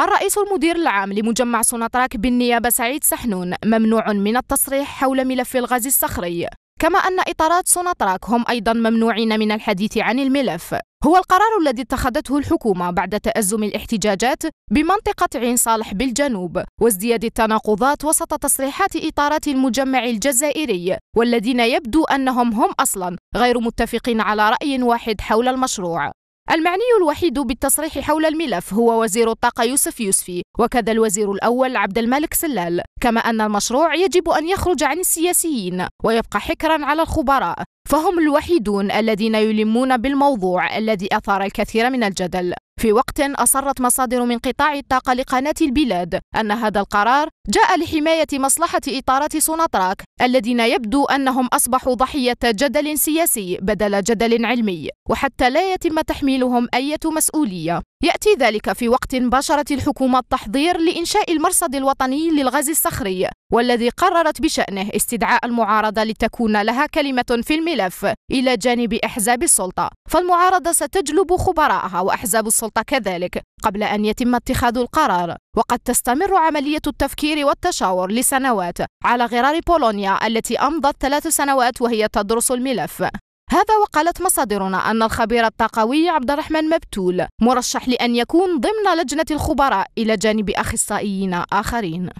الرئيس المدير العام لمجمع سوناطراك بالنيابة سعيد سحنون ممنوع من التصريح حول ملف الغاز الصخري كما أن إطارات سوناطراك هم أيضا ممنوعين من الحديث عن الملف هو القرار الذي اتخذته الحكومة بعد تأزم الاحتجاجات بمنطقة عين صالح بالجنوب وازدياد التناقضات وسط تصريحات إطارات المجمع الجزائري والذين يبدو أنهم هم أصلا غير متفقين على رأي واحد حول المشروع المعني الوحيد بالتصريح حول الملف هو وزير الطاقة يوسف يوسفي وكذا الوزير الأول عبد الملك سلال كما أن المشروع يجب أن يخرج عن السياسيين ويبقى حكرا على الخبراء فهم الوحيدون الذين يلمون بالموضوع الذي أثار الكثير من الجدل في وقت أصرت مصادر من قطاع الطاقة لقناة البلاد أن هذا القرار جاء لحماية مصلحة إطارات سوناتراك الذين يبدو أنهم أصبحوا ضحية جدل سياسي بدل جدل علمي وحتى لا يتم تحميلهم أي مسؤولية يأتي ذلك في وقت باشرت الحكومة التحضير لإنشاء المرصد الوطني للغاز الصخري والذي قررت بشأنه استدعاء المعارضة لتكون لها كلمة في الملف إلى جانب أحزاب السلطة فالمعارضة ستجلب خبراءها وأحزاب السلطة السلطة كذلك قبل أن يتم اتخاذ القرار وقد تستمر عملية التفكير والتشاور لسنوات على غرار بولونيا التي أمضت ثلاث سنوات وهي تدرس الملف هذا وقالت مصادرنا أن الخبير الطاقوي عبد الرحمن مبتول مرشح لأن يكون ضمن لجنة الخبراء إلى جانب أخصائيين آخرين